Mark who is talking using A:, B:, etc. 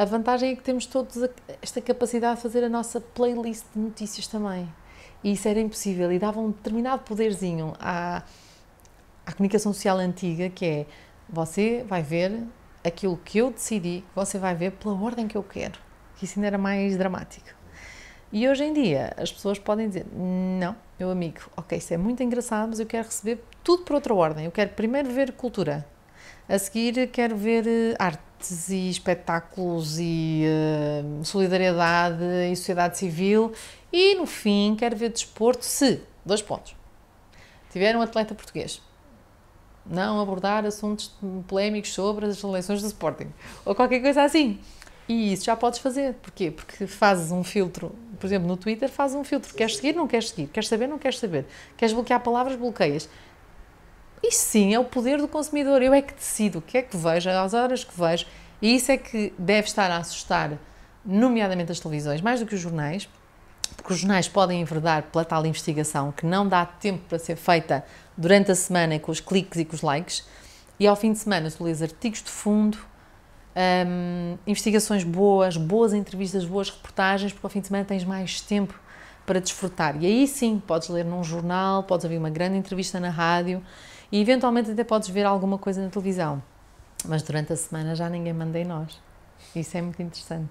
A: A vantagem é que temos todos esta capacidade de fazer a nossa playlist de notícias também. E isso era impossível. E dava um determinado poderzinho à, à comunicação social antiga, que é você vai ver aquilo que eu decidi, você vai ver pela ordem que eu quero. Isso ainda era mais dramático. E hoje em dia as pessoas podem dizer: não, meu amigo, ok, isso é muito engraçado, mas eu quero receber tudo por outra ordem. Eu quero primeiro ver cultura, a seguir quero ver eh, artes e espetáculos e uh, solidariedade e sociedade civil e no fim quero ver desporto se, dois pontos, tiver um atleta português. Não abordar assuntos polémicos sobre as eleições do Sporting ou qualquer coisa assim. E isso já podes fazer. Porquê? Porque fazes um filtro, por exemplo, no Twitter fazes um filtro. Queres seguir? Não queres seguir. Queres saber? Não queres saber. Queres bloquear palavras? Bloqueias. E sim, é o poder do consumidor. Eu é que decido o que é que vejo, às horas que vejo. E isso é que deve estar a assustar, nomeadamente as televisões, mais do que os jornais, porque os jornais podem enverdar pela tal investigação que não dá tempo para ser feita durante a semana com os cliques e com os likes. E ao fim de semana, tu lês artigos de fundo, hum, investigações boas, boas entrevistas, boas reportagens, porque ao fim de semana tens mais tempo para desfrutar. E aí sim, podes ler num jornal, podes ouvir uma grande entrevista na rádio e eventualmente até podes ver alguma coisa na televisão. Mas durante a semana já ninguém manda em nós. Isso é muito interessante.